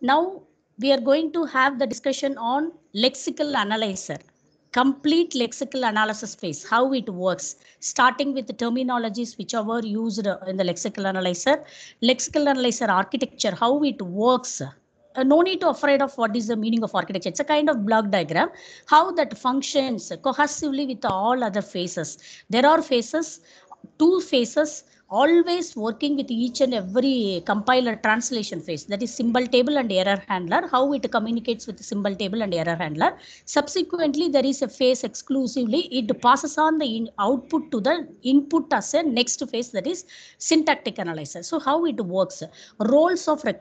Now we are going to have the discussion on lexical analyzer, complete lexical analysis phase, how it works, starting with the terminologies which are used in the lexical analyzer, lexical analyzer architecture, how it works, uh, no need to afraid of what is the meaning of architecture. It's a kind of block diagram, how that functions cohesively with all other phases. There are phases, two phases, always working with each and every compiler translation phase that is symbol table and error handler how it communicates with symbol table and error handler subsequently there is a phase exclusively it passes on the output to the input as a next phase that is syntactic analyzer so how it works roles of uh,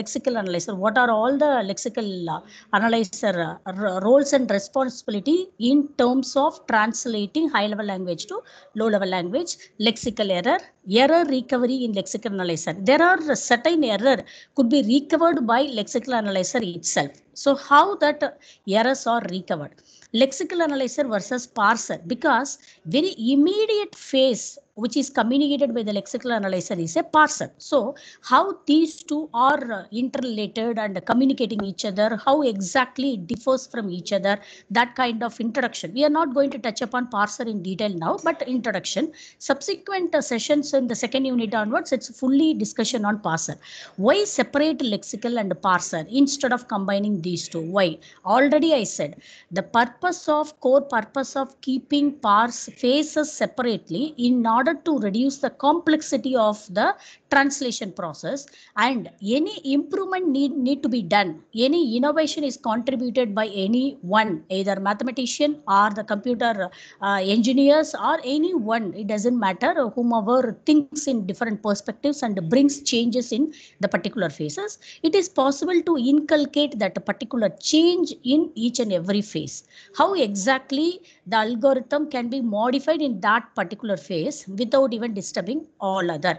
lexical analyzer what are all the lexical uh, analyzer uh, roles and responsibility in terms of translating high level language to low level language lexical error error recovery in lexical analyzer. There are certain error could be recovered by lexical analyzer itself. So how that errors are recovered? Lexical analyzer versus parser because very immediate phase which is communicated by the lexical analyzer is a parser. So how these two are uh, interrelated and communicating each other, how exactly it differs from each other, that kind of introduction. We are not going to touch upon parser in detail now, but introduction. Subsequent uh, sessions in the second unit onwards, it's fully discussion on parser. Why separate lexical and parser instead of combining these two? Why? Already I said the purpose of core purpose of keeping parse phases separately in order order to reduce the complexity of the translation process and any improvement need, need to be done. Any innovation is contributed by any one, either mathematician or the computer uh, engineers or anyone. It doesn't matter whomever thinks in different perspectives and brings changes in the particular phases. It is possible to inculcate that particular change in each and every phase. How exactly the algorithm can be modified in that particular phase without even disturbing all other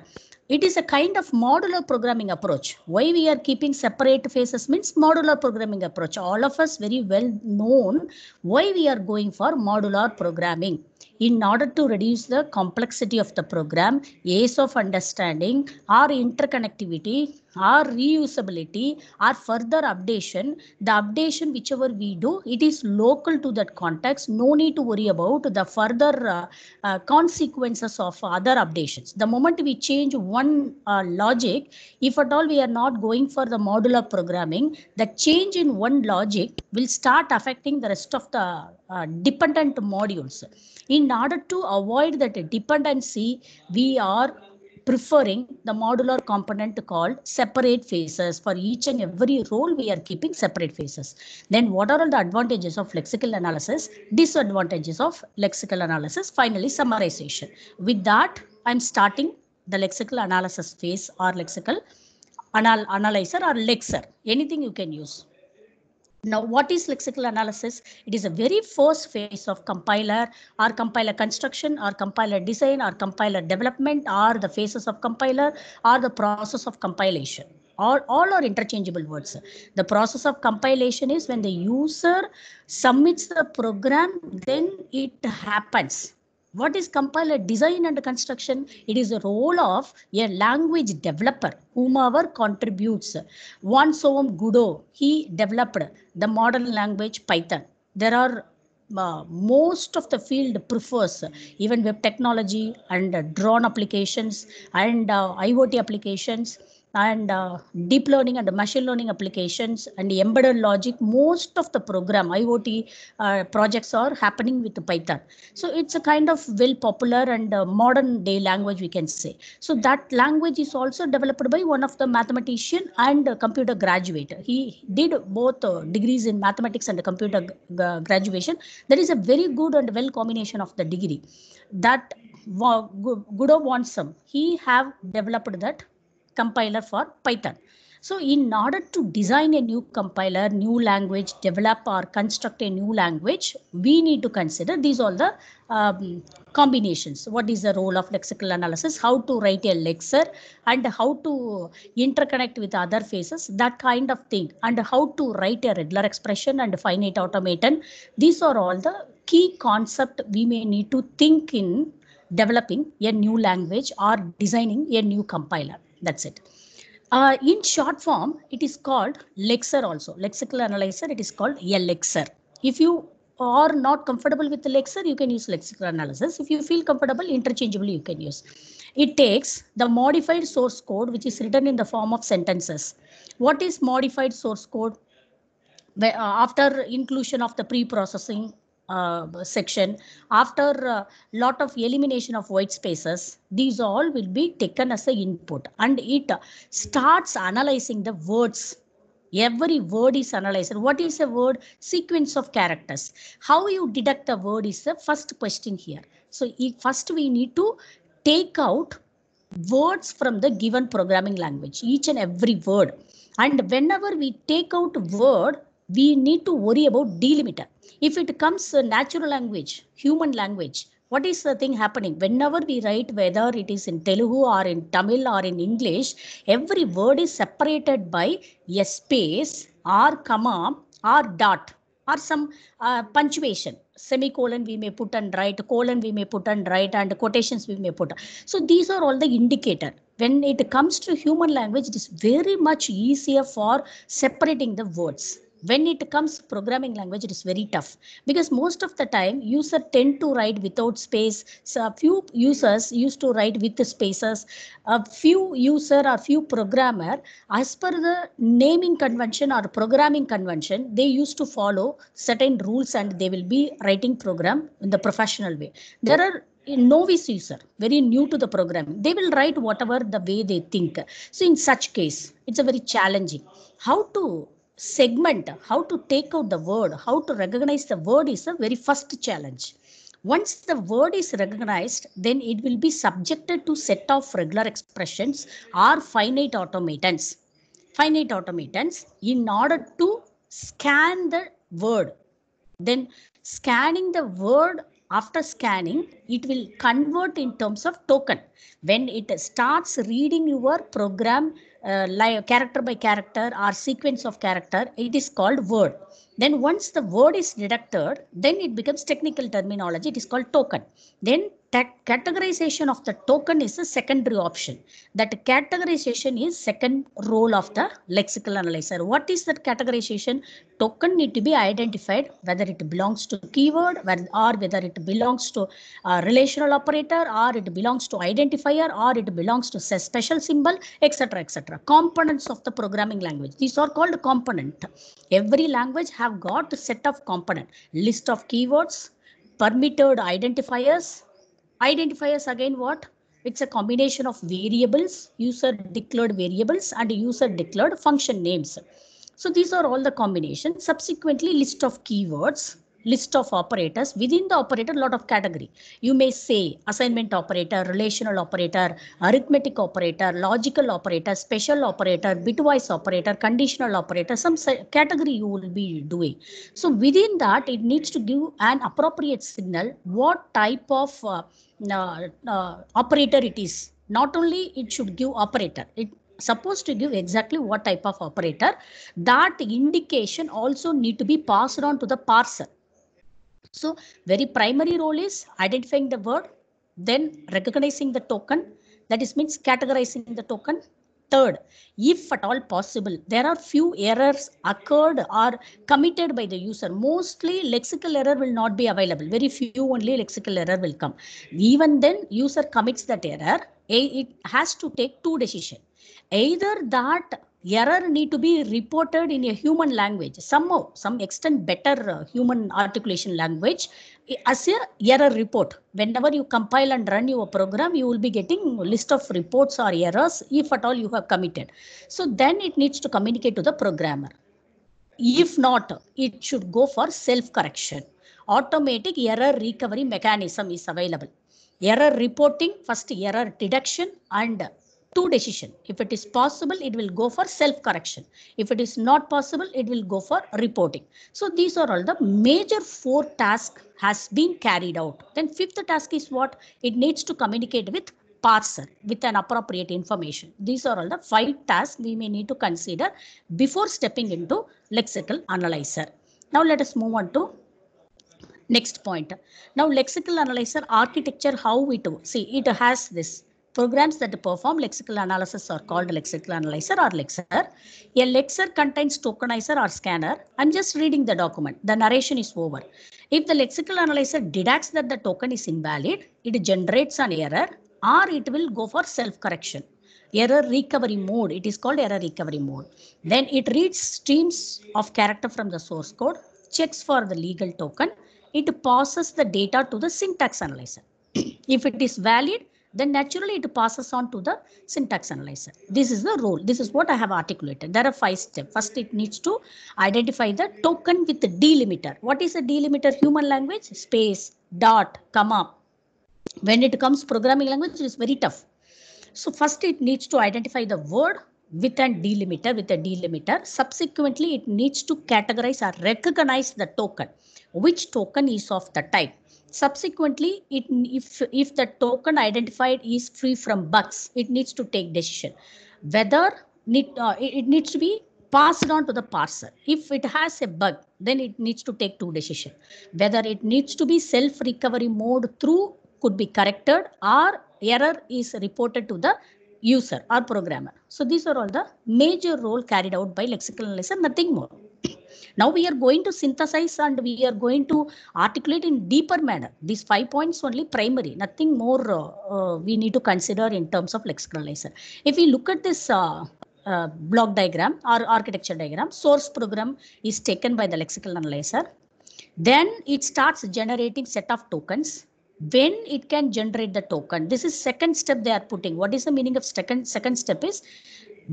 it is a kind of modular programming approach. Why we are keeping separate phases means modular programming approach. All of us very well known why we are going for modular programming. In order to reduce the complexity of the program, ease of understanding, or interconnectivity, or reusability or further updation, the updation whichever we do, it is local to that context. No need to worry about the further uh, uh, consequences of other updations. The moment we change one uh, logic, if at all we are not going for the modular programming, the change in one logic will start affecting the rest of the uh, dependent modules. In order to avoid that dependency, we are preferring the modular component called separate phases. For each and every role, we are keeping separate phases. Then what are all the advantages of lexical analysis, disadvantages of lexical analysis, finally summarization. With that, I'm starting the lexical analysis phase or lexical anal analyzer or lexer, anything you can use. Now, what is lexical analysis? It is a very first phase of compiler or compiler construction or compiler design or compiler development or the phases of compiler or the process of compilation. All, all are interchangeable words. The process of compilation is when the user submits the program, then it happens. What is compiler design and construction? It is a role of a language developer, whomever contributes. One Soam Gudo, he developed the modern language Python. There are uh, most of the field prefers even web technology and uh, drone applications and uh, IoT applications and uh, deep learning and machine learning applications and embedded logic most of the program iot uh, projects are happening with python so it's a kind of well popular and uh, modern day language we can say so that language is also developed by one of the mathematician and computer graduate he did both uh, degrees in mathematics and computer graduation that is a very good and well combination of the degree that uh, Gudo wants some he have developed that compiler for Python. So in order to design a new compiler, new language, develop or construct a new language, we need to consider these all the um, combinations. What is the role of lexical analysis, how to write a lexer and how to interconnect with other phases, that kind of thing and how to write a regular expression and finite automaton. These are all the key concept we may need to think in developing a new language or designing a new compiler. That's it. Uh, in short form, it is called lexer also. Lexical analyzer, it is called lexer. If you are not comfortable with the lexer, you can use lexical analysis. If you feel comfortable, interchangeably you can use. It takes the modified source code, which is written in the form of sentences. What is modified source code? Uh, after inclusion of the pre-processing uh, section after a uh, lot of elimination of white spaces these all will be taken as the input and it starts analyzing the words every word is analyzed what is a word sequence of characters how you deduct a word is the first question here so first we need to take out words from the given programming language each and every word and whenever we take out word we need to worry about delimiter if it comes uh, natural language, human language, what is the thing happening whenever we write whether it is in telugu or in tamil or in english every word is separated by a space or comma or dot or some uh, punctuation semicolon we may put and write colon we may put and write and quotations we may put so these are all the indicator when it comes to human language it is very much easier for separating the words when it comes programming language it is very tough because most of the time user tend to write without space so a few users used to write with spaces a few user or few programmer as per the naming convention or programming convention they used to follow certain rules and they will be writing program in the professional way there are novice user very new to the programming they will write whatever the way they think so in such case it's a very challenging how to segment how to take out the word how to recognize the word is the very first challenge once the word is recognized then it will be subjected to set of regular expressions or finite automatons finite automatons in order to scan the word then scanning the word after scanning it will convert in terms of token when it starts reading your program uh, like character by character or sequence of character, it is called word. Then once the word is deducted, then it becomes technical terminology. It is called token. Then that categorization of the token is a secondary option. That categorization is second role of the lexical analyzer. What is that categorization? Token need to be identified whether it belongs to keyword or whether it belongs to relational operator or it belongs to identifier or it belongs to special symbol, etc. etc. Components of the programming language. These are called component. Every language have got set of component. List of keywords, permitted identifiers, Identifiers again what? It's a combination of variables, user declared variables and user declared function names. So these are all the combinations. Subsequently, list of keywords list of operators. Within the operator, lot of category. You may say assignment operator, relational operator, arithmetic operator, logical operator, special operator, bitwise operator, conditional operator, some category you will be doing. So within that, it needs to give an appropriate signal what type of uh, uh, uh, operator it is. Not only it should give operator, it supposed to give exactly what type of operator that indication also need to be passed on to the parser so very primary role is identifying the word, then recognizing the token, that is means categorizing the token. Third, if at all possible, there are few errors occurred or committed by the user. Mostly lexical error will not be available. Very few only lexical error will come. Even then user commits that error. It has to take two decisions. Either that error need to be reported in a human language somehow some extent better uh, human articulation language as a error report whenever you compile and run your program you will be getting list of reports or errors if at all you have committed so then it needs to communicate to the programmer if not it should go for self correction automatic error recovery mechanism is available error reporting first error detection and two decision. If it is possible, it will go for self-correction. If it is not possible, it will go for reporting. So these are all the major four tasks has been carried out. Then fifth task is what? It needs to communicate with parser with an appropriate information. These are all the five tasks we may need to consider before stepping into lexical analyzer. Now let us move on to next point. Now lexical analyzer architecture, how we do. See, it has this Programs that perform lexical analysis are called lexical analyzer or lexer. A lexer contains tokenizer or scanner. I'm just reading the document. The narration is over. If the lexical analyzer deducts that the token is invalid, it generates an error or it will go for self-correction. Error recovery mode, it is called error recovery mode. Then it reads streams of character from the source code, checks for the legal token, it passes the data to the syntax analyzer. if it is valid, then naturally it passes on to the syntax analyzer. This is the role. This is what I have articulated. There are five steps. First, it needs to identify the token with the delimiter. What is a delimiter? Human language, space, dot, comma. When it comes programming language, it is very tough. So first it needs to identify the word with a delimiter with a delimiter subsequently it needs to categorize or recognize the token which token is of the type. Subsequently, it, if, if the token identified is free from bugs, it needs to take decision whether need, uh, it, it needs to be passed on to the parser. If it has a bug, then it needs to take two decision whether it needs to be self recovery mode through could be corrected or error is reported to the user or programmer. So these are all the major role carried out by lexical analyzer, nothing more. Now we are going to synthesize and we are going to articulate in deeper manner. These five points only primary, nothing more uh, uh, we need to consider in terms of lexicalizer. If we look at this uh, uh block diagram or architecture diagram, source program is taken by the lexical analyzer. Then it starts generating set of tokens when it can generate the token this is second step they are putting what is the meaning of second second step is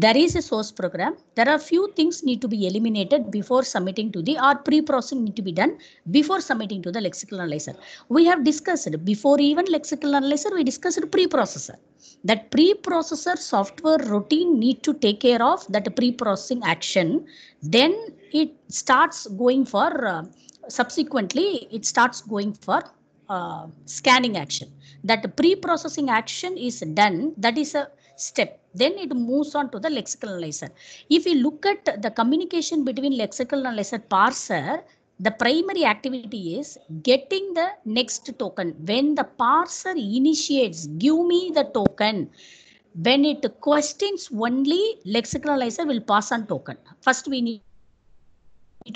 there is a source program there are few things need to be eliminated before submitting to the or pre-processing need to be done before submitting to the lexical analyzer we have discussed before even lexical analyzer we discussed preprocessor that preprocessor software routine need to take care of that pre-processing action then it starts going for uh, subsequently it starts going for uh, scanning action. That pre-processing action is done, that is a step. Then it moves on to the lexical analyzer. If we look at the communication between lexical analyzer parser, the primary activity is getting the next token. When the parser initiates, give me the token. When it questions only, lexical analyzer will pass on token. First we need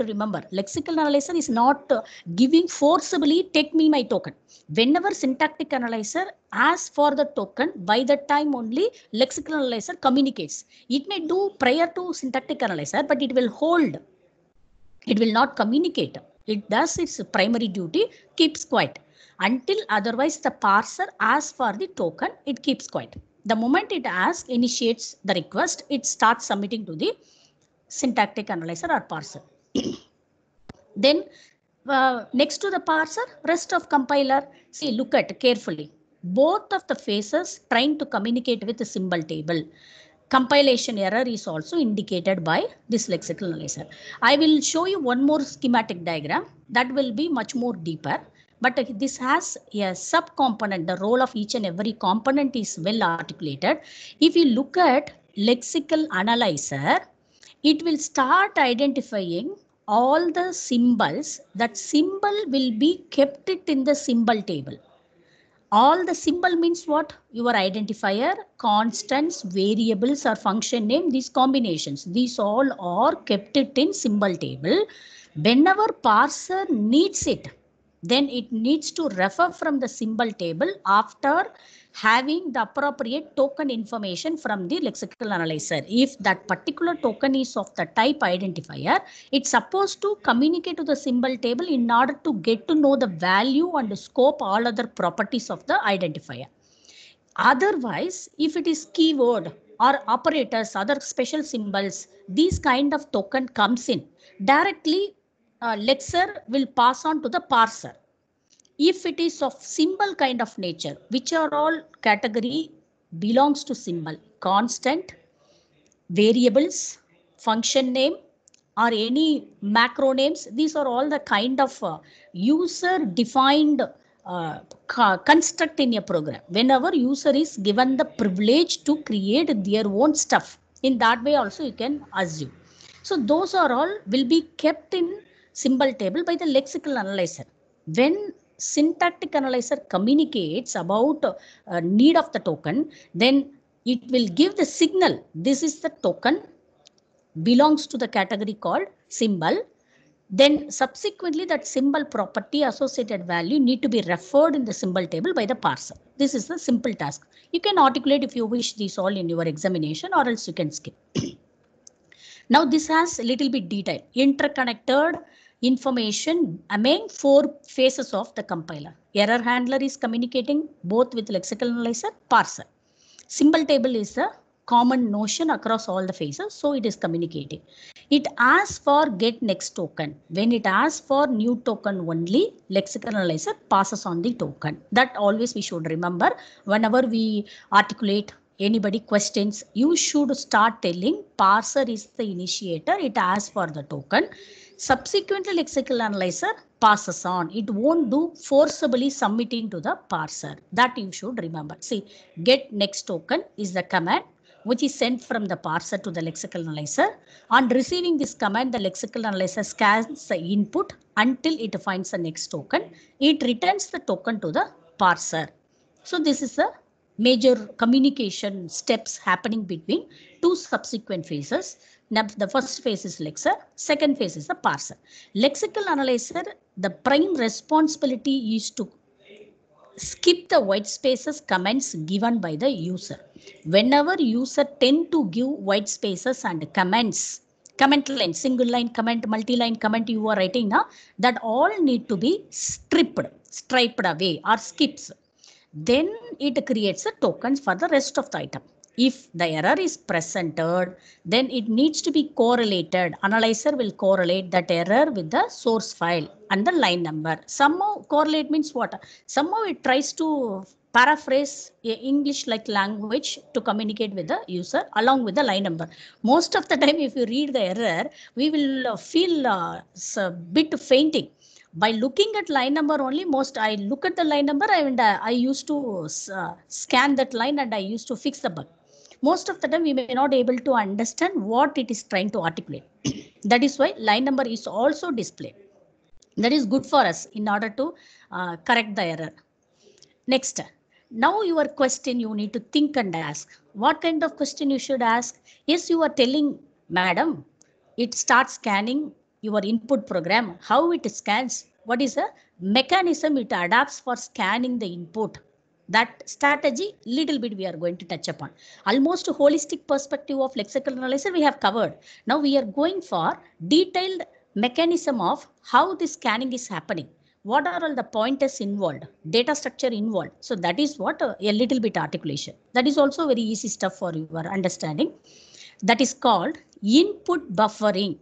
to remember lexical analyzer is not uh, giving forcibly take me my token whenever syntactic analyzer asks for the token by that time only lexical analyzer communicates it may do prior to syntactic analyzer but it will hold it will not communicate it does its primary duty keeps quiet until otherwise the parser asks for the token it keeps quiet the moment it asks initiates the request it starts submitting to the syntactic analyzer or parser then uh, next to the parser, rest of compiler, see, look at carefully. Both of the phases trying to communicate with the symbol table. Compilation error is also indicated by this lexical analyzer. I will show you one more schematic diagram that will be much more deeper. But this has a subcomponent. The role of each and every component is well articulated. If you look at lexical analyzer, it will start identifying all the symbols. That symbol will be kept it in the symbol table. All the symbol means what? Your identifier, constants, variables or function name, these combinations. These all are kept it in symbol table. Whenever parser needs it, then it needs to refer from the symbol table after having the appropriate token information from the lexical analyzer. If that particular token is of the type identifier, it's supposed to communicate to the symbol table in order to get to know the value and the scope all other properties of the identifier. Otherwise, if it is keyword or operators, other special symbols, these kind of token comes in. Directly, uh, lexer will pass on to the parser if it is of symbol kind of nature, which are all category belongs to symbol, constant, variables, function name, or any macro names. These are all the kind of uh, user defined uh, construct in a program. Whenever user is given the privilege to create their own stuff, in that way also you can assume. So those are all will be kept in symbol table by the lexical analyzer. When syntactic analyzer communicates about uh, need of the token, then it will give the signal. This is the token belongs to the category called symbol. Then subsequently that symbol property associated value need to be referred in the symbol table by the parser. This is the simple task. You can articulate if you wish this all in your examination or else you can skip. now this has a little bit detail. Interconnected information among four phases of the compiler. Error handler is communicating both with lexical analyzer, parser. Symbol table is a common notion across all the phases, so it is communicating. It asks for get next token. When it asks for new token only, lexical analyzer passes on the token. That always we should remember whenever we articulate anybody questions, you should start telling parser is the initiator. It asks for the token subsequently lexical analyzer passes on. It won't do forcibly submitting to the parser. That you should remember. See, get next token is the command which is sent from the parser to the lexical analyzer. On receiving this command, the lexical analyzer scans the input until it finds the next token. It returns the token to the parser. So this is the major communication steps happening between two subsequent phases. Now the first phase is lexer, second phase is the parser. Lexical analyzer, the prime responsibility is to skip the white spaces comments given by the user. Whenever user tend to give white spaces and comments, comment line, single line comment, multi-line comment you are writing now, that all need to be stripped, striped away or skips. Then it creates a tokens for the rest of the item if the error is presented, then it needs to be correlated. Analyzer will correlate that error with the source file and the line number. Somehow correlate means what? Somehow it tries to paraphrase English like language to communicate with the user along with the line number. Most of the time, if you read the error, we will uh, feel uh, a bit fainting by looking at line number only most i look at the line number and i, uh, I used to uh, scan that line and i used to fix the bug most of the time we may not able to understand what it is trying to articulate. that is why line number is also displayed. That is good for us in order to uh, correct the error. Next, now your question you need to think and ask. What kind of question you should ask? Yes, you are telling madam, it starts scanning your input program, how it scans, what is the mechanism it adapts for scanning the input that strategy little bit we are going to touch upon almost holistic perspective of lexical analysis we have covered now we are going for detailed mechanism of how the scanning is happening what are all the pointers involved data structure involved so that is what a, uh, a little bit articulation that is also very easy stuff for your understanding that is called input buffering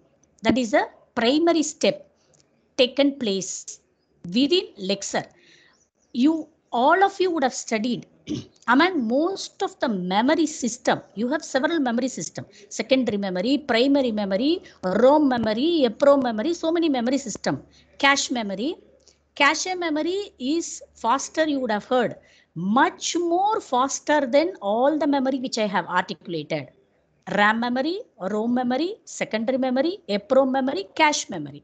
that is a primary step taken place within lexer you all of you would have studied among most of the memory system you have several memory system secondary memory primary memory rom memory eprom memory so many memory system cache memory cache memory is faster you would have heard much more faster than all the memory which i have articulated ram memory rom memory secondary memory eprom memory cache memory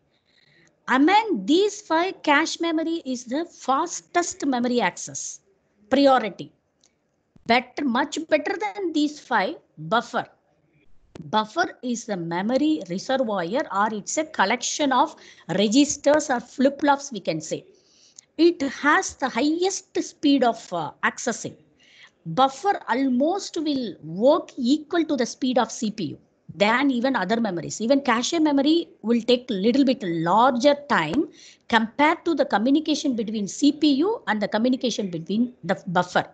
among these five, cache memory is the fastest memory access priority. Better, much better than these five, buffer. Buffer is the memory reservoir or it's a collection of registers or flip-flops we can say. It has the highest speed of uh, accessing. Buffer almost will work equal to the speed of CPU than even other memories. Even cache memory will take little bit larger time compared to the communication between CPU and the communication between the buffer.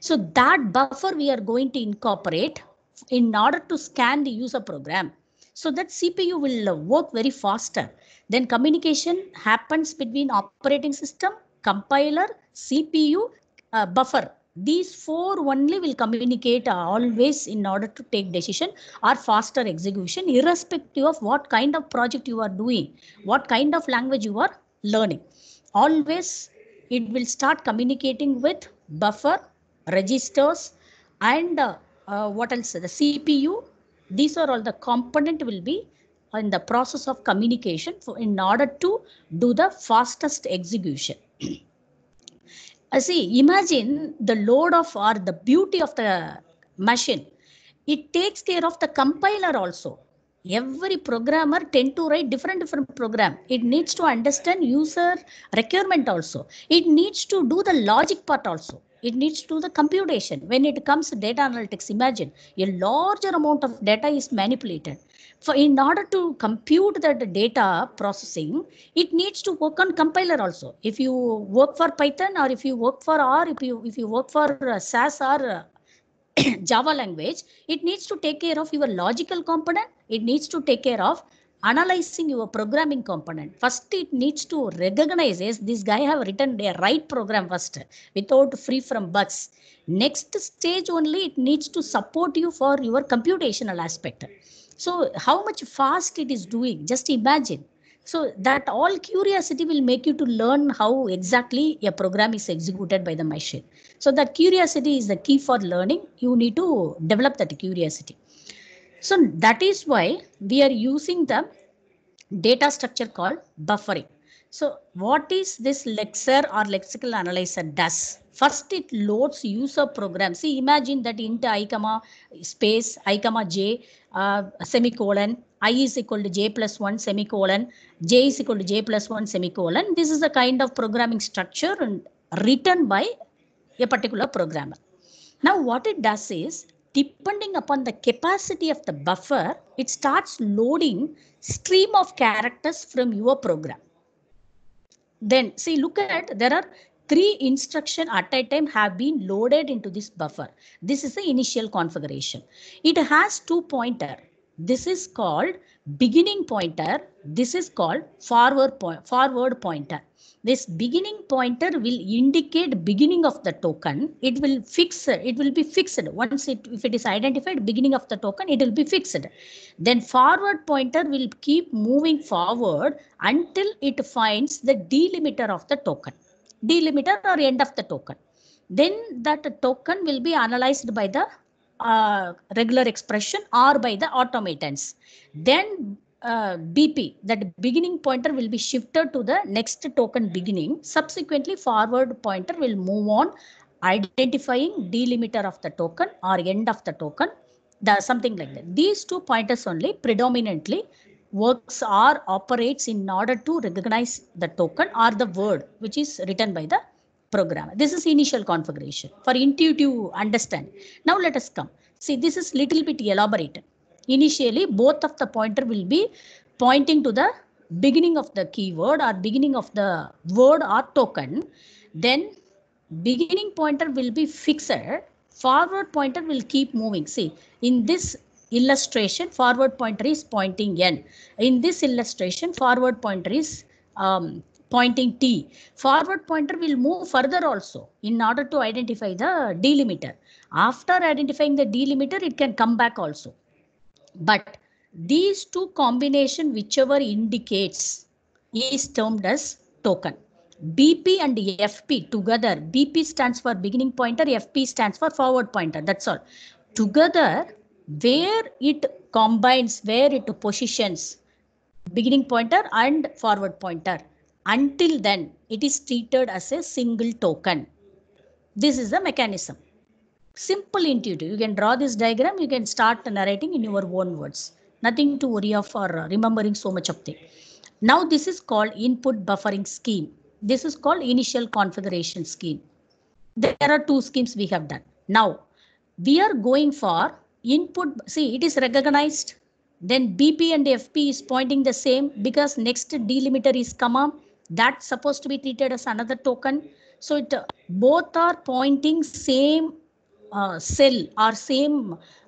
So that buffer we are going to incorporate in order to scan the user program. So that CPU will work very faster. Then communication happens between operating system, compiler, CPU, uh, buffer these four only will communicate always in order to take decision or faster execution irrespective of what kind of project you are doing what kind of language you are learning always it will start communicating with buffer registers and uh, uh, what else the cpu these are all the component will be in the process of communication for, in order to do the fastest execution uh, see imagine the load of or the beauty of the machine it takes care of the compiler also every programmer tend to write different different program it needs to understand user requirement also it needs to do the logic part also it needs to do the computation when it comes to data analytics imagine a larger amount of data is manipulated so in order to compute that data processing, it needs to work on compiler also. If you work for Python or if you work for R, if you if you work for uh, SAS or uh, Java language, it needs to take care of your logical component. It needs to take care of analyzing your programming component. First, it needs to recognize yes, this guy have written a right program first without free from bugs. Next stage only it needs to support you for your computational aspect. So, how much fast it is doing, just imagine. So, that all curiosity will make you to learn how exactly a program is executed by the machine. So, that curiosity is the key for learning. You need to develop that curiosity. So, that is why we are using the data structure called buffering. So, what is this lexer or lexical analyzer does? First, it loads user program. See, imagine that int i comma space i comma j uh, semicolon i is equal to j plus 1 semicolon j is equal to j plus 1 semicolon. This is the kind of programming structure and written by a particular programmer. Now, what it does is depending upon the capacity of the buffer, it starts loading stream of characters from your program. Then see, look at there are three instruction at a time have been loaded into this buffer. This is the initial configuration. It has two pointer. This is called beginning pointer. This is called forward, po forward pointer. This beginning pointer will indicate beginning of the token. It will fix, it will be fixed. Once it, if it is identified beginning of the token, it will be fixed. Then forward pointer will keep moving forward until it finds the delimiter of the token delimiter or end of the token. Then that token will be analyzed by the uh, regular expression or by the automatons. Then uh, BP, that beginning pointer will be shifted to the next token beginning. Subsequently, forward pointer will move on identifying delimiter of the token or end of the token, the, something like that. These two pointers only predominantly works or operates in order to recognize the token or the word which is written by the programmer. This is initial configuration for intuitive understand. Now let us come. See, this is little bit elaborated. Initially, both of the pointer will be pointing to the beginning of the keyword or beginning of the word or token. Then beginning pointer will be fixed. Forward pointer will keep moving. See, in this illustration forward pointer is pointing n. In this illustration forward pointer is um, pointing t. Forward pointer will move further also in order to identify the delimiter. After identifying the delimiter it can come back also. But these two combination whichever indicates is termed as token. BP and FP together, BP stands for beginning pointer, FP stands for forward pointer, that's all. Together, where it combines, where it positions beginning pointer and forward pointer. Until then, it is treated as a single token. This is the mechanism. Simple intuitive. You can draw this diagram. You can start narrating in your own words. Nothing to worry of or remembering so much of thing. Now this is called input buffering scheme. This is called initial configuration scheme. There are two schemes we have done. Now we are going for input see it is recognized then bp and fp is pointing the same because next delimiter is comma that's supposed to be treated as another token so it uh, both are pointing same uh, cell or same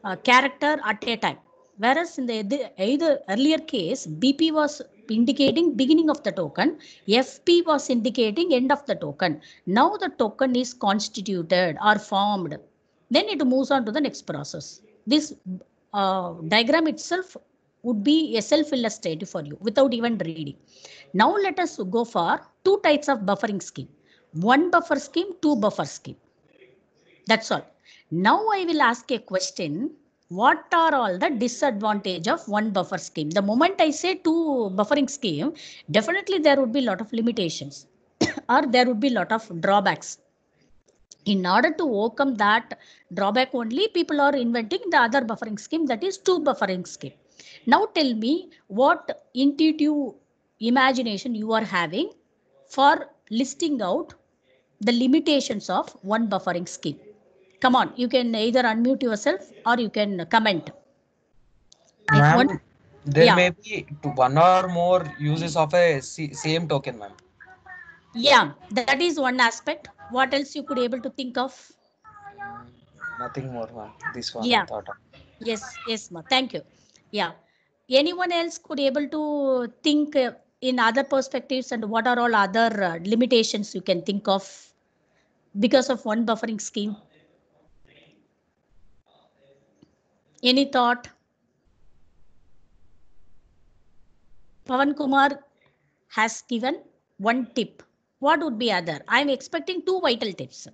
uh, character at a time whereas in the either earlier case bp was indicating beginning of the token fp was indicating end of the token now the token is constituted or formed then it moves on to the next process this uh, diagram itself would be a self-illustrative for you without even reading. Now let us go for two types of buffering scheme. One buffer scheme, two buffer scheme. That's all. Now I will ask a question. What are all the disadvantage of one buffer scheme? The moment I say two buffering scheme, definitely there would be lot of limitations or there would be lot of drawbacks in order to overcome that drawback only, people are inventing the other buffering scheme that is two buffering scheme. Now tell me what intuitive imagination you are having for listing out the limitations of one buffering scheme. Come on, you can either unmute yourself or you can comment. One, there yeah. may be one or more uses of a same token, ma'am. Yeah, that is one aspect what else you could able to think of nothing more this one yeah. thought of yes yes Ma. thank you yeah anyone else could able to think uh, in other perspectives and what are all other uh, limitations you can think of because of one buffering scheme any thought pavan kumar has given one tip what would be other? I'm expecting two vital tips.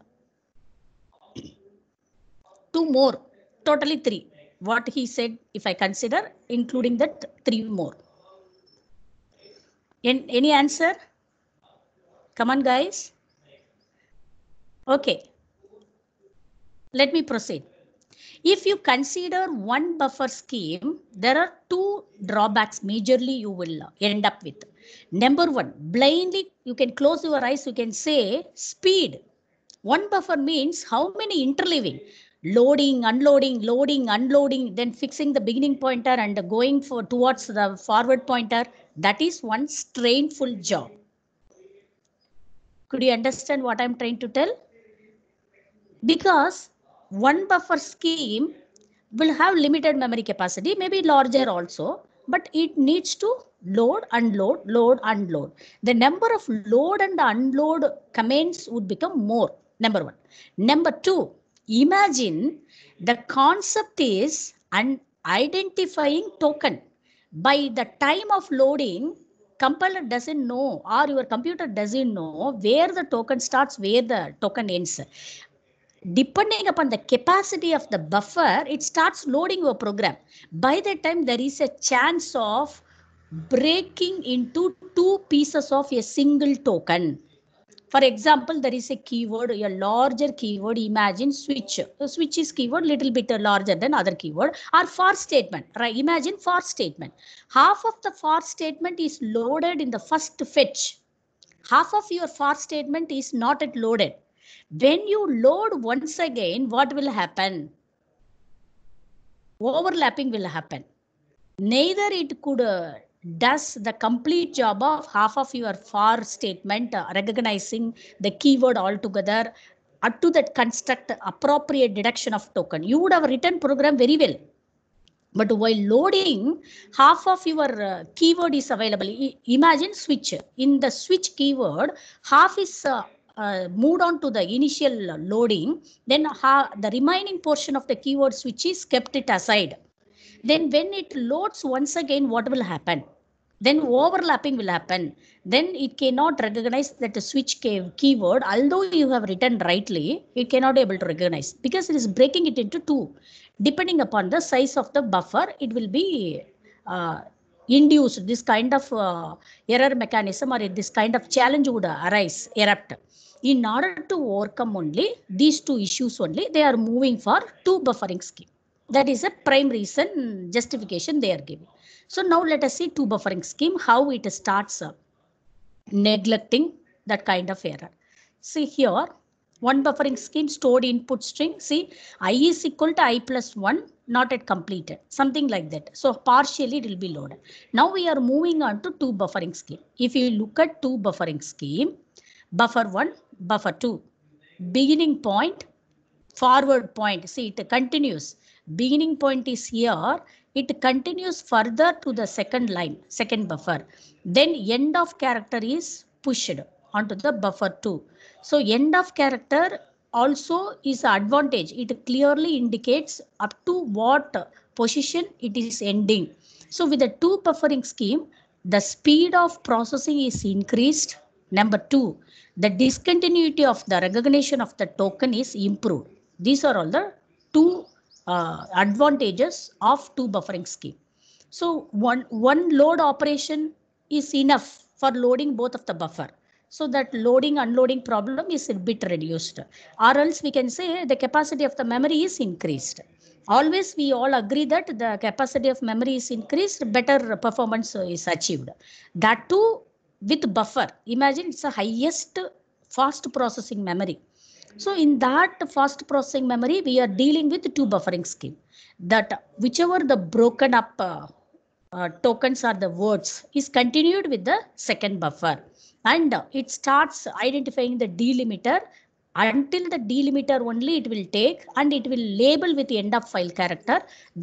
Two more, totally three. What he said, if I consider, including that three more. In, any answer? Come on, guys. Okay. Let me proceed. If you consider one buffer scheme, there are two drawbacks majorly you will end up with Number one, blindly you can close your eyes, you can say speed. One buffer means how many interleaving? Loading, unloading, loading, unloading, then fixing the beginning pointer and going for towards the forward pointer. That is one strainful job. Could you understand what I'm trying to tell? Because one buffer scheme will have limited memory capacity, maybe larger also but it needs to load, unload, load, unload. The number of load and unload commands would become more, number one. Number two, imagine the concept is an identifying token. By the time of loading, compiler doesn't know or your computer doesn't know where the token starts, where the token ends depending upon the capacity of the buffer, it starts loading your program. By the time, there is a chance of breaking into two pieces of a single token. For example, there is a keyword, a larger keyword, imagine switch. switch is keyword little bit larger than other keyword or for statement, right? Imagine for statement. Half of the for statement is loaded in the first fetch. Half of your for statement is not yet loaded when you load once again, what will happen? Overlapping will happen. Neither it could uh, does the complete job of half of your for statement, uh, recognizing the keyword altogether, up to that construct appropriate deduction of token. You would have written program very well. But while loading, half of your uh, keyword is available. I imagine switch. In the switch keyword, half is uh, uh, moved on to the initial loading, then the remaining portion of the keyword switch is kept it aside. Then when it loads once again, what will happen? Then overlapping will happen. Then it cannot recognize that the switch keyword, although you have written rightly, it cannot able to recognize because it is breaking it into two. Depending upon the size of the buffer, it will be uh, induced this kind of uh, error mechanism or this kind of challenge would arise erupt in order to overcome only these two issues only, they are moving for two buffering scheme. That is a prime reason justification they are giving. So now let us see two buffering scheme, how it starts uh, neglecting that kind of error. See here, one buffering scheme stored input string. See, i is equal to i plus 1, not yet completed, something like that. So partially it will be loaded. Now we are moving on to two buffering scheme. If you look at two buffering scheme, buffer 1 buffer 2. Beginning point, forward point. See, it continues. Beginning point is here. It continues further to the second line, second buffer. Then end of character is pushed onto the buffer 2. So end of character also is advantage. It clearly indicates up to what position it is ending. So with the two buffering scheme, the speed of processing is increased Number two, the discontinuity of the recognition of the token is improved. These are all the two uh, advantages of two buffering scheme. So one, one load operation is enough for loading both of the buffer. So that loading unloading problem is a bit reduced or else we can say the capacity of the memory is increased. Always we all agree that the capacity of memory is increased, better performance is achieved. That too with buffer imagine it's the highest fast processing memory so in that fast processing memory we are dealing with two buffering scheme that whichever the broken up uh, uh, tokens are the words is continued with the second buffer and it starts identifying the delimiter until the delimiter only it will take and it will label with end of file character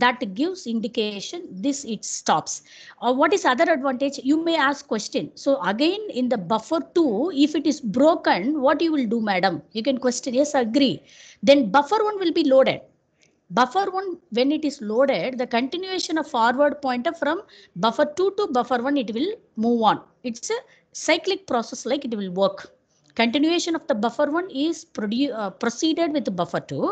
that gives indication this it stops or uh, what is other advantage you may ask question so again in the buffer 2 if it is broken what you will do madam you can question yes agree then buffer 1 will be loaded buffer 1 when it is loaded the continuation of forward pointer from buffer 2 to buffer 1 it will move on it's a cyclic process like it will work continuation of the buffer 1 is uh, proceeded with buffer 2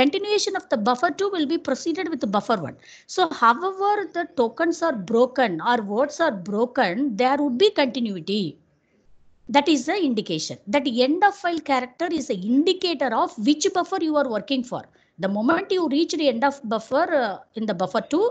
continuation of the buffer 2 will be proceeded with buffer 1 so however the tokens are broken or words are broken there would be continuity that is the indication that end of file character is the indicator of which buffer you are working for the moment you reach the end of buffer uh, in the buffer 2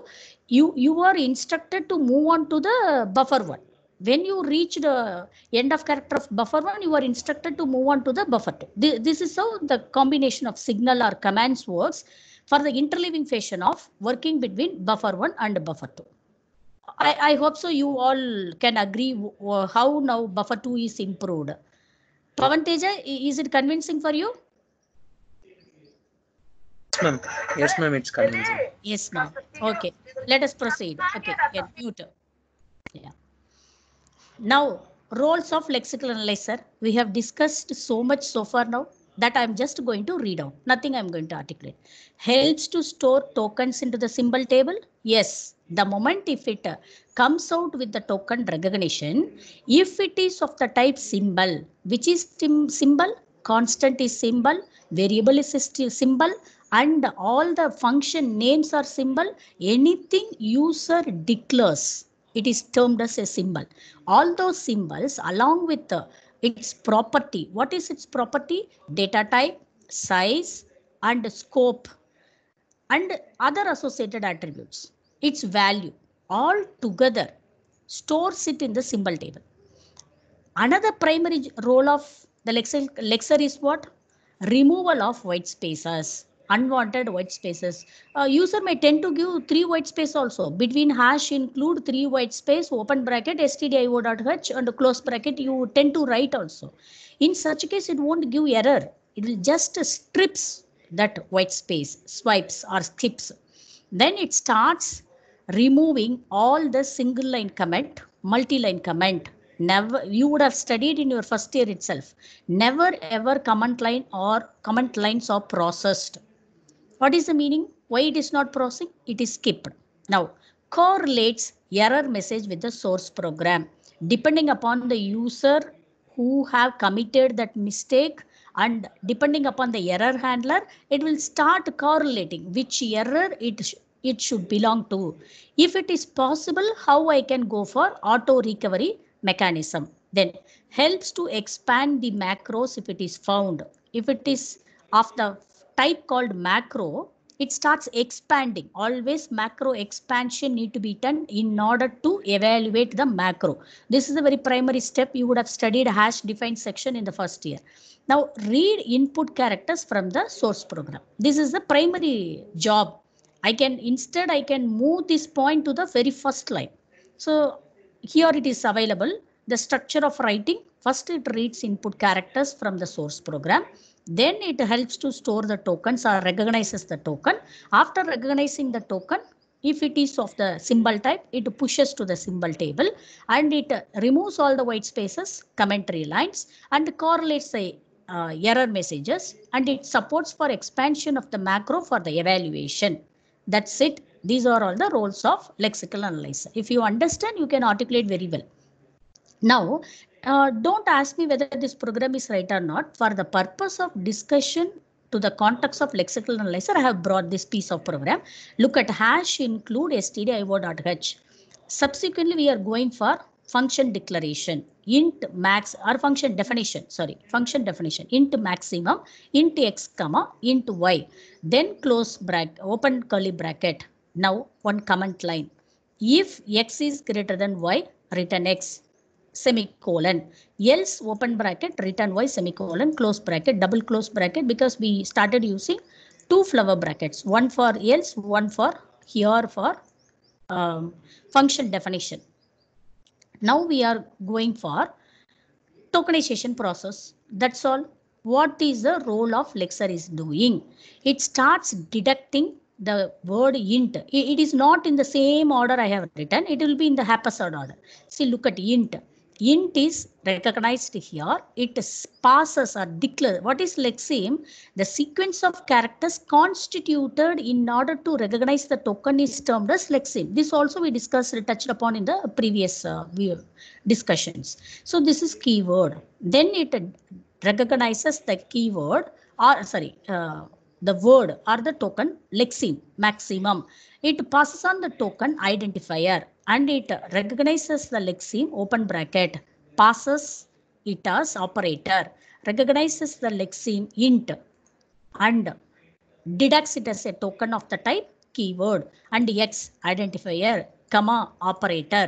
you you are instructed to move on to the buffer 1 when you reach the end of character of buffer 1 you are instructed to move on to the buffer 2 this is how the combination of signal or commands works for the interleaving fashion of working between buffer 1 and buffer 2 i, I hope so you all can agree how now buffer 2 is improved pavan is it convincing for you yes ma'am yes ma'am it's convincing yes ma'am okay let us proceed okay yeah, yeah now, roles of lexical analyzer. We have discussed so much so far now that I'm just going to read out. Nothing I'm going to articulate. Helps to store tokens into the symbol table. Yes, the moment if it uh, comes out with the token recognition, if it is of the type symbol, which is symbol, constant is symbol, variable is symbol, and all the function names are symbol, anything user declares it is termed as a symbol. All those symbols along with the, its property. What is its property? Data type, size and scope and other associated attributes. Its value all together stores it in the symbol table. Another primary role of the lexer, lexer is what? Removal of white spaces unwanted white spaces. Uh, user may tend to give three white space also. Between hash include three white space, open bracket, stdio.h and close bracket, you tend to write also. In such case, it won't give error. It will just strips that white space, swipes or skips. Then it starts removing all the single line comment, multi-line comment, never you would have studied in your first year itself never ever comment line or comment lines are processed what is the meaning? Why it is not processing? It is skipped. Now, correlates error message with the source program. Depending upon the user who have committed that mistake and depending upon the error handler, it will start correlating which error it it should belong to. If it is possible, how I can go for auto recovery mechanism. Then helps to expand the macros if it is found. If it is of the type called macro, it starts expanding. Always macro expansion need to be done in order to evaluate the macro. This is a very primary step. You would have studied hash defined section in the first year. Now read input characters from the source program. This is the primary job. I can instead I can move this point to the very first line. So here it is available. The structure of writing. First it reads input characters from the source program then it helps to store the tokens or recognizes the token. After recognizing the token, if it is of the symbol type, it pushes to the symbol table and it removes all the white spaces, commentary lines and correlates the uh, error messages and it supports for expansion of the macro for the evaluation. That's it. These are all the roles of lexical analyzer. If you understand, you can articulate very well. Now, uh, don't ask me whether this program is right or not. For the purpose of discussion to the context of lexical analyzer, I have brought this piece of program. Look at hash include stdio.h. Subsequently, we are going for function declaration, int max or function definition, sorry, function definition, int maximum, int x comma, int y, then close bracket, open curly bracket. Now one comment line. If x is greater than y, return x semicolon. Else open bracket return y semicolon close bracket double close bracket because we started using two flower brackets one for else one for here for um, function definition. Now we are going for tokenization process. That's all. What is the role of Lexer is doing? It starts deducting the word int. It is not in the same order I have written. It will be in the haphazard order. See, look at int int is recognized here. It passes or declares. What is lexeme? The sequence of characters constituted in order to recognize the token is termed as lexeme. This also we discussed, touched upon in the previous uh, discussions. So this is keyword. Then it recognizes the keyword or sorry, uh, the word or the token lexeme maximum. It passes on the token identifier and it recognizes the lexeme open bracket passes it as operator recognizes the lexeme int and deducts it as a token of the type keyword and x identifier comma operator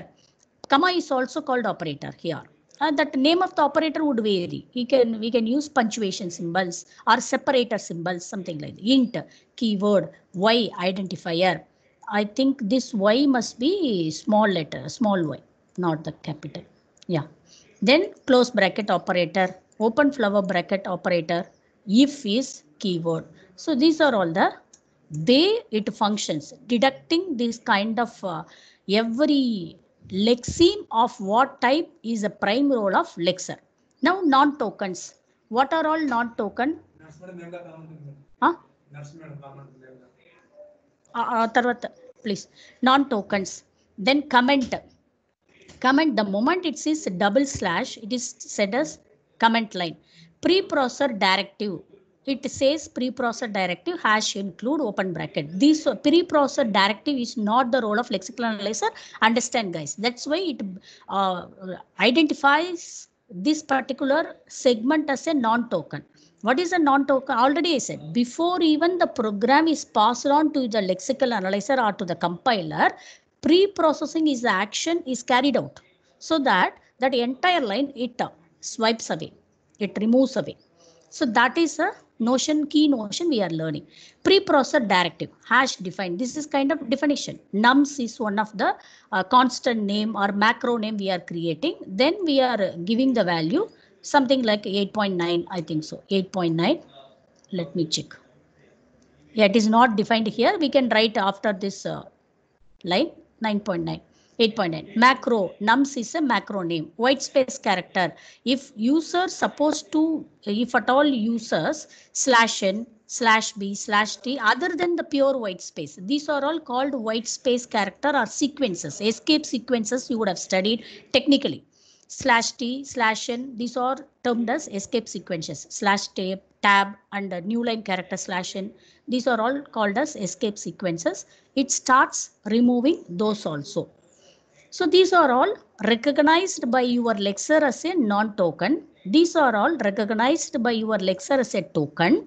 comma is also called operator here uh, that name of the operator would vary. We can we can use punctuation symbols or separator symbols, something like that. int, keyword, y identifier. I think this y must be small letter, small y, not the capital. Yeah. Then close bracket operator, open flower bracket operator, if is keyword. So these are all the they it functions, deducting this kind of uh, every Lexeme of what type is a prime role of lexer. Now non-tokens. What are all non-token? Huh? Uh, uh, tarvata, please. Non-tokens. Then comment. Comment. The moment it says double slash, it is said as comment line. Preprocessor directive it says preprocessor directive hash include open bracket. This preprocessor directive is not the role of lexical analyzer. Understand guys, that's why it uh, identifies this particular segment as a non-token. What is a non-token? Already I said, before even the program is passed on to the lexical analyzer or to the compiler, pre-processing is the action is carried out so that that entire line it uh, swipes away, it removes away. So that is a notion, key notion we are learning. Preprocessor directive, hash defined. This is kind of definition. Nums is one of the uh, constant name or macro name we are creating. Then we are giving the value something like 8.9, I think so. 8.9. Let me check. Yeah, it is not defined here. We can write after this uh, line 9.9. 8.9 macro nums is a macro name white space character if user supposed to if at all users slash n slash b slash t other than the pure white space these are all called white space character or sequences escape sequences you would have studied technically slash t slash n these are termed as escape sequences slash tab tab and new line character slash n these are all called as escape sequences it starts removing those also so these are all recognized by your lecturer as a non-token. These are all recognized by your lecturer as a token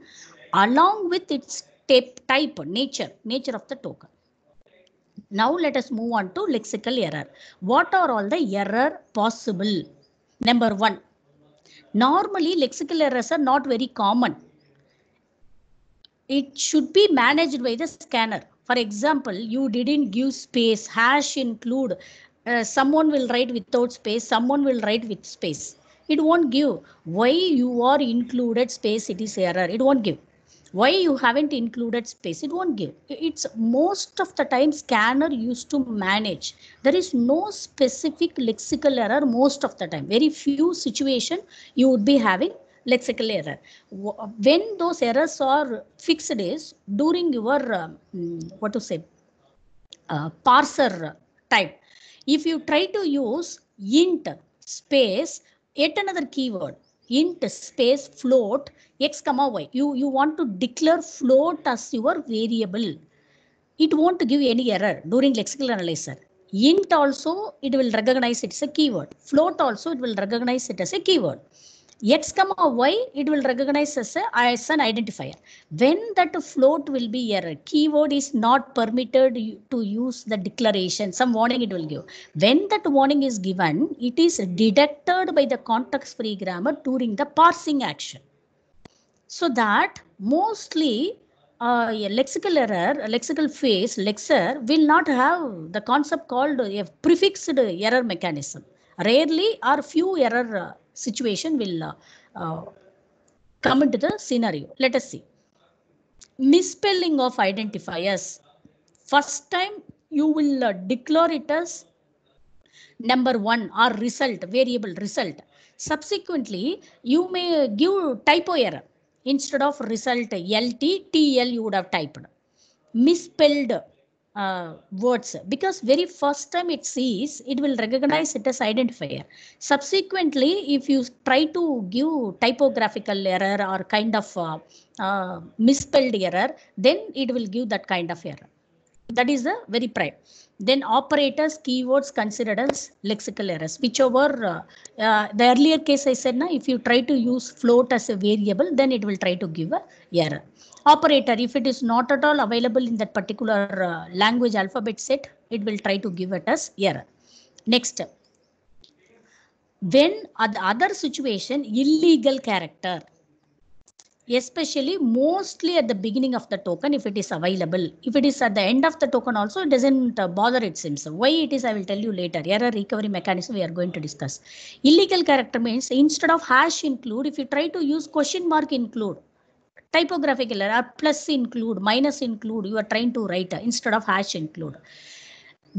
along with its type, type nature, nature of the token. Now let us move on to lexical error. What are all the error possible? Number one, normally lexical errors are not very common. It should be managed by the scanner. For example, you didn't give space, hash include, uh, someone will write without space someone will write with space it won't give why you are included space it is error it won't give why you haven't included space it won't give it's most of the time scanner used to manage there is no specific lexical error most of the time very few situation you would be having lexical error when those errors are fixed is during your um, what to say uh, parser type if you try to use int space, yet another keyword, int space float x comma y. You, you want to declare float as your variable. It won't give any error during lexical analyzer. Int also, it will recognize it as a keyword. Float also, it will recognize it as a keyword x y it will recognize as, a, as an identifier when that float will be error keyword is not permitted to use the declaration some warning it will give when that warning is given it is detected by the context free grammar during the parsing action so that mostly uh, a lexical error, a lexical phase, lexer will not have the concept called a prefixed error mechanism. Rarely or few error uh, situation will uh, uh, come into the scenario. Let us see. Misspelling of identifiers. First time you will uh, declare it as number one or result, variable result. Subsequently, you may give typo error. Instead of result LT, TL you would have typed. Misspelled uh, words because very first time it sees it will recognize it as identifier subsequently if you try to give typographical error or kind of uh, uh, misspelled error then it will give that kind of error that is the very prime then operators keywords considered as lexical errors whichever uh, uh, the earlier case i said now if you try to use float as a variable then it will try to give a error operator if it is not at all available in that particular uh, language alphabet set it will try to give it as error next when the other situation illegal character especially mostly at the beginning of the token if it is available if it is at the end of the token also it doesn't uh, bother it seems why it is i will tell you later error recovery mechanism we are going to discuss illegal character means instead of hash include if you try to use question mark include typographical error plus include minus include you are trying to write instead of hash include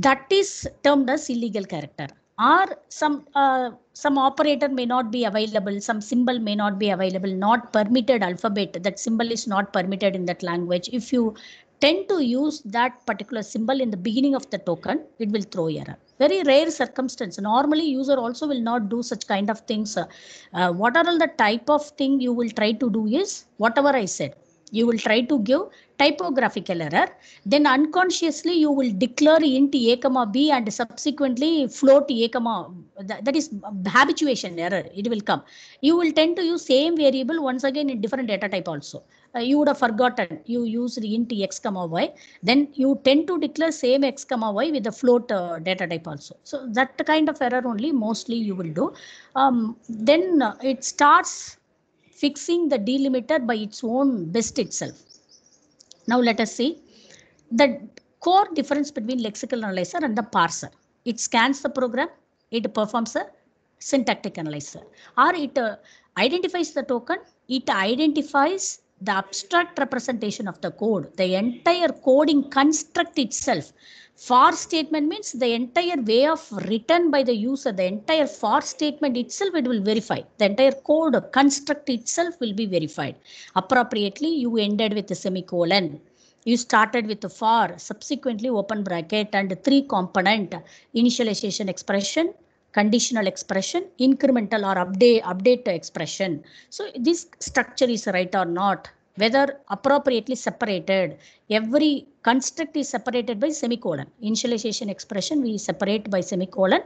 that is termed as illegal character or some uh, some operator may not be available some symbol may not be available not permitted alphabet that symbol is not permitted in that language if you tend to use that particular symbol in the beginning of the token, it will throw error. Very rare circumstance. Normally, user also will not do such kind of things. Uh, what are all the type of thing you will try to do is, whatever I said, you will try to give typographical error. Then unconsciously, you will declare int a comma b and subsequently float a comma. That, that is habituation error. It will come. You will tend to use same variable once again in different data type also uh, you would have forgotten you used int x comma y then you tend to declare same x comma y with the float uh, data type also so that kind of error only mostly you will do um, then uh, it starts fixing the delimiter by its own best itself now let us see the core difference between lexical analyzer and the parser it scans the program it performs a syntactic analyzer or it uh, identifies the token it identifies the abstract representation of the code, the entire coding construct itself. For statement means the entire way of written by the user, the entire for statement itself it will verify. The entire code construct itself will be verified. Appropriately, you ended with a semicolon you started with for subsequently open bracket and three component initialization expression conditional expression incremental or update update expression so this structure is right or not whether appropriately separated. Every construct is separated by semicolon. Initialization expression we separate by semicolon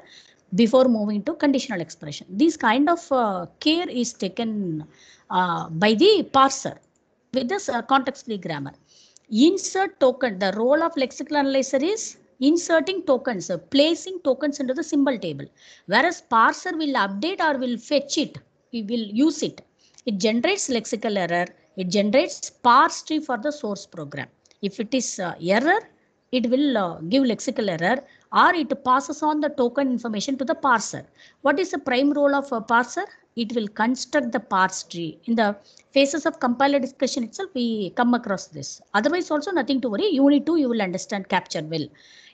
before moving to conditional expression. This kind of uh, care is taken uh, by the parser with this uh, context-free grammar. Insert token, the role of lexical analyzer is inserting tokens, uh, placing tokens into the symbol table, whereas parser will update or will fetch it, we will use it it generates lexical error, it generates parse tree for the source program. If it is uh, error, it will uh, give lexical error or it passes on the token information to the parser. What is the prime role of a parser? It will construct the parse tree. In the phases of compiler discussion itself, we come across this. Otherwise also nothing to worry. You need to, you will understand capture will.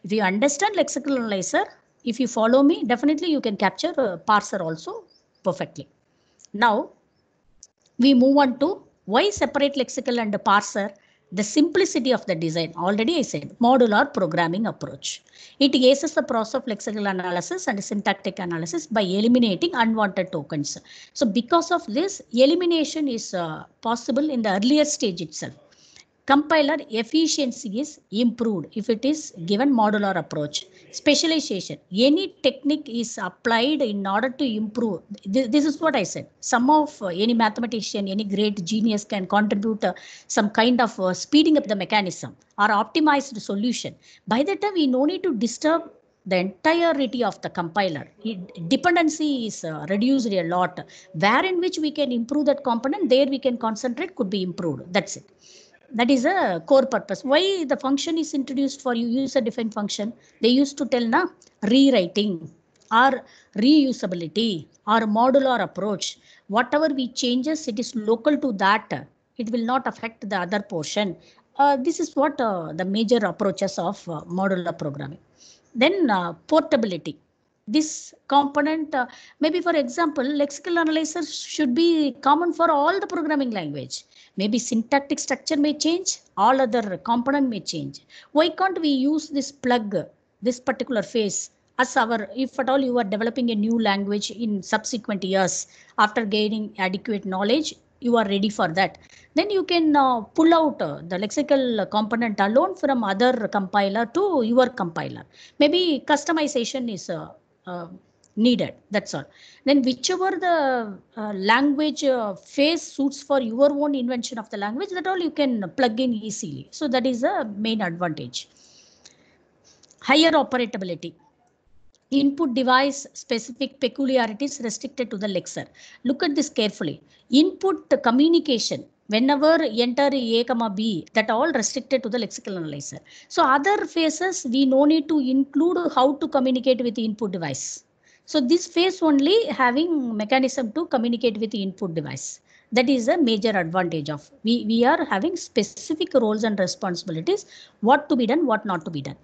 If you understand lexical analyzer, if you follow me, definitely you can capture a uh, parser also perfectly. Now, we move on to why separate lexical and parser the simplicity of the design already i said modular programming approach it aces the process of lexical analysis and syntactic analysis by eliminating unwanted tokens so because of this elimination is uh, possible in the earlier stage itself compiler efficiency is improved if it is given modular approach. Specialization, any technique is applied in order to improve. This, is what I said. Some of uh, any mathematician, any great genius can contribute uh, some kind of uh, speeding up the mechanism or optimized solution. By the time we no need to disturb the entirety of the compiler. dependency is reduced a lot. Where in which we can improve that component, there we can concentrate could be improved. That's it that is a core purpose. Why the function is introduced for you user defined function? They used to tell na rewriting or reusability or modular approach. Whatever we changes, it is local to that. It will not affect the other portion. Uh, this is what uh, the major approaches of uh, modular programming. Then uh, portability. This component, uh, maybe for example, lexical analyzer should be common for all the programming language Maybe syntactic structure may change, all other component may change. Why can't we use this plug, this particular phase as our, if at all you are developing a new language in subsequent years, after gaining adequate knowledge, you are ready for that. Then you can uh, pull out uh, the lexical component alone from other compiler to your compiler. Maybe customization is uh, uh needed that's all then whichever the uh, language uh, phase suits for your own invention of the language that all you can plug in easily so that is the main advantage higher operability input device specific peculiarities restricted to the lexer look at this carefully input communication whenever enter a comma b that all restricted to the lexical analyzer so other phases we no need to include how to communicate with the input device so this phase only having mechanism to communicate with input device. That is a major advantage of we, we are having specific roles and responsibilities, what to be done, what not to be done.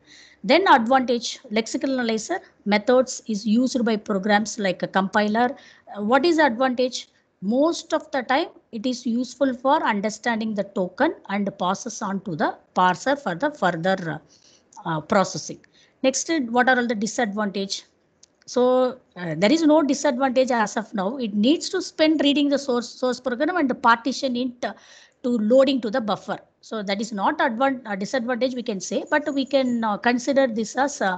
Then advantage lexical analyzer methods is used by programs like a compiler. Uh, what is advantage? Most of the time it is useful for understanding the token and passes on to the parser for the further uh, processing. Next, what are all the disadvantage? So uh, there is no disadvantage as of now. It needs to spend reading the source source program and partition it uh, to loading to the buffer. So that is not a uh, disadvantage we can say, but we can uh, consider this as a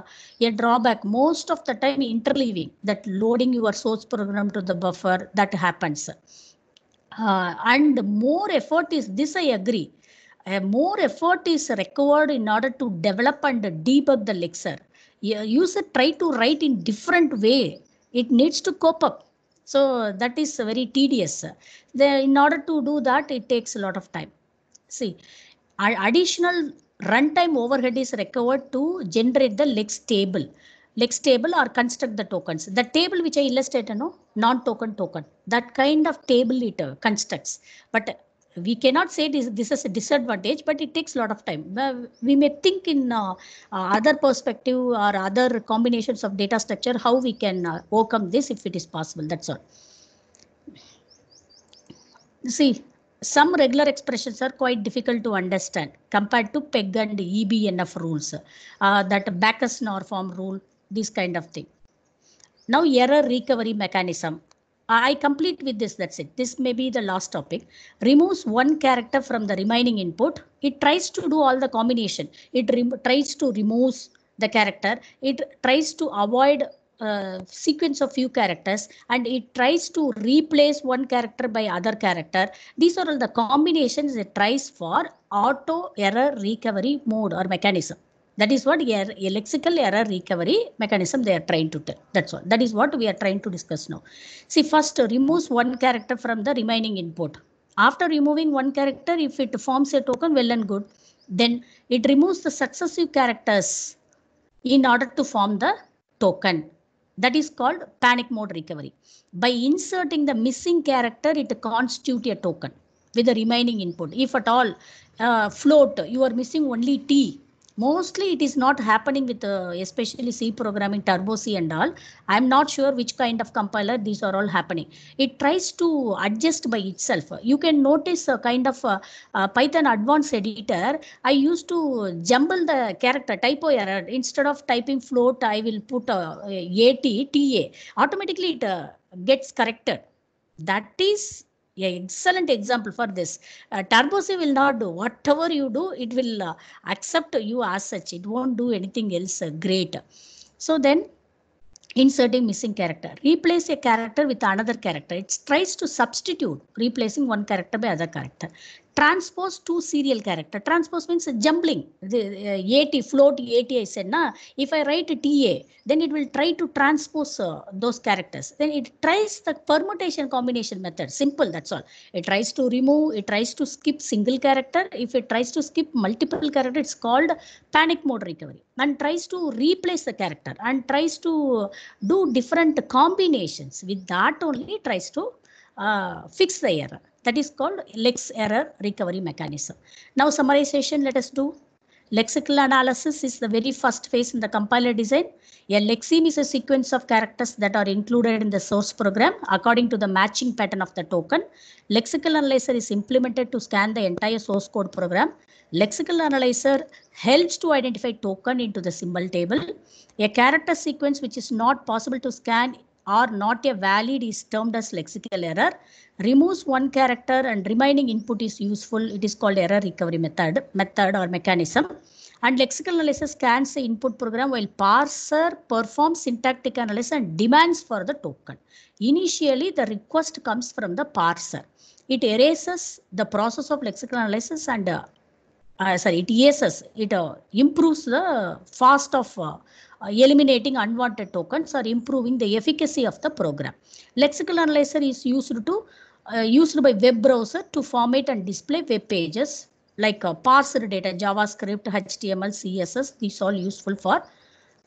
drawback. Most of the time interleaving that loading your source program to the buffer that happens. and more effort is this I agree. more effort is required in order to develop and debug the lexer user try to write in different way it needs to cope up so that is very tedious the, in order to do that it takes a lot of time see additional runtime overhead is required to generate the lex table lex table or construct the tokens the table which i illustrated no non token token that kind of table it uh, constructs but we cannot say this, this is a disadvantage but it takes a lot of time we may think in uh, uh, other perspective or other combinations of data structure how we can uh, overcome this if it is possible that's all see some regular expressions are quite difficult to understand compared to peg and ebnf rules uh, that backus norm form rule this kind of thing now error recovery mechanism I complete with this, that's it. This may be the last topic. Removes one character from the remaining input. It tries to do all the combination. It tries to remove the character. It tries to avoid a uh, sequence of few characters and it tries to replace one character by other character. These are all the combinations it tries for auto error recovery mode or mechanism. That is what a lexical error recovery mechanism they are trying to tell. That's what. That is what we are trying to discuss now. See, first removes one character from the remaining input. After removing one character, if it forms a token, well and good. Then it removes the successive characters in order to form the token. That is called panic mode recovery. By inserting the missing character, it constitutes a token with the remaining input. If at all uh, float, you are missing only T mostly it is not happening with uh, especially c programming turbo c and all i'm not sure which kind of compiler these are all happening it tries to adjust by itself you can notice a kind of uh, uh, python advanced editor i used to jumble the character typo error instead of typing float i will put uh, at ta automatically it uh, gets corrected that is a excellent example for this. Uh, will not do whatever you do, it will uh, accept you as such. It won't do anything else uh, great. So then inserting missing character. Replace a character with another character. It tries to substitute replacing one character by other character transpose two serial character. Transpose means jumbling. The AT, float AT I said, na, if I write TA, then it will try to transpose uh, those characters. Then it tries the permutation combination method. Simple, that's all. It tries to remove, it tries to skip single character. If it tries to skip multiple character, it's called panic mode recovery and tries to replace the character and tries to do different combinations. With that only, tries to uh, fix the error. That is called Lex error recovery mechanism. Now summarization let us do. Lexical analysis is the very first phase in the compiler design. A lexeme is a sequence of characters that are included in the source program according to the matching pattern of the token. Lexical analyzer is implemented to scan the entire source code program. Lexical analyzer helps to identify token into the symbol table. A character sequence which is not possible to scan are not a valid is termed as lexical error. Removes one character and remaining input is useful. It is called error recovery method, method or mechanism. And lexical analysis scans the input program while parser performs syntactic analysis and demands for the token. Initially, the request comes from the parser. It erases the process of lexical analysis and uh, uh, sorry, it erases, it uh, improves the fast of uh, eliminating unwanted tokens or improving the efficacy of the program. Lexical analyzer is used to uh, used by web browser to format and display web pages like uh, parsed data, JavaScript, HTML, CSS. These all useful for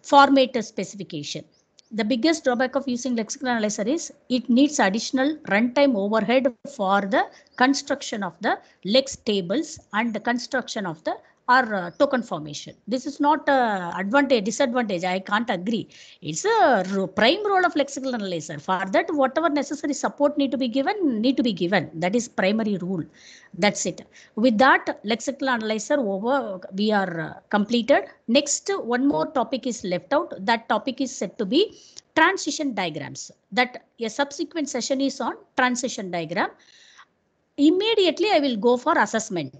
format specification. The biggest drawback of using lexical analyzer is it needs additional runtime overhead for the construction of the lex tables and the construction of the or uh, token formation. This is not a uh, advantage, disadvantage. I can't agree. It's a prime role of lexical analyzer. For that, whatever necessary support need to be given, need to be given. That is primary rule. That's it. With that, lexical analyzer over, we are uh, completed. Next, one more topic is left out. That topic is said to be transition diagrams. That a subsequent session is on transition diagram. Immediately, I will go for assessment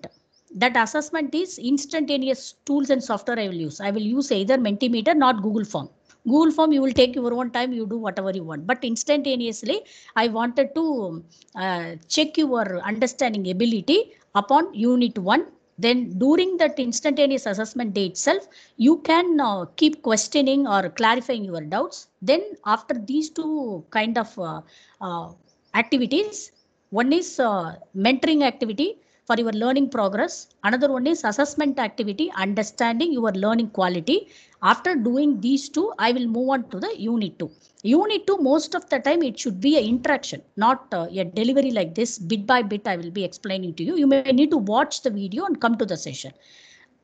that assessment is instantaneous tools and software I will use. I will use either Mentimeter, not Google Form. Google Form, you will take your own time, you do whatever you want. But instantaneously, I wanted to uh, check your understanding ability upon unit one. Then during that instantaneous assessment day itself, you can uh, keep questioning or clarifying your doubts. Then after these two kind of uh, uh activities, one is uh, mentoring activity for your learning progress. Another one is assessment activity, understanding your learning quality. After doing these two, I will move on to the unit 2. Unit 2, most of the time, it should be an interaction, not uh, a delivery like this. Bit by bit, I will be explaining to you. You may need to watch the video and come to the session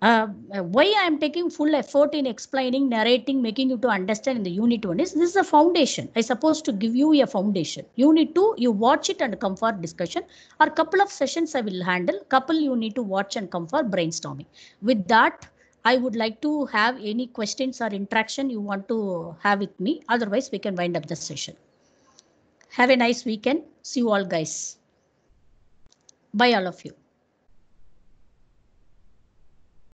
uh, why I am taking full effort in explaining, narrating, making you to understand in the unit one is this is a foundation. I supposed to give you a foundation. Unit two, you watch it and come for discussion or couple of sessions I will handle. Couple you need to watch and come for brainstorming. With that, I would like to have any questions or interaction you want to have with me. Otherwise, we can wind up the session. Have a nice weekend. See you all guys. Bye all of you.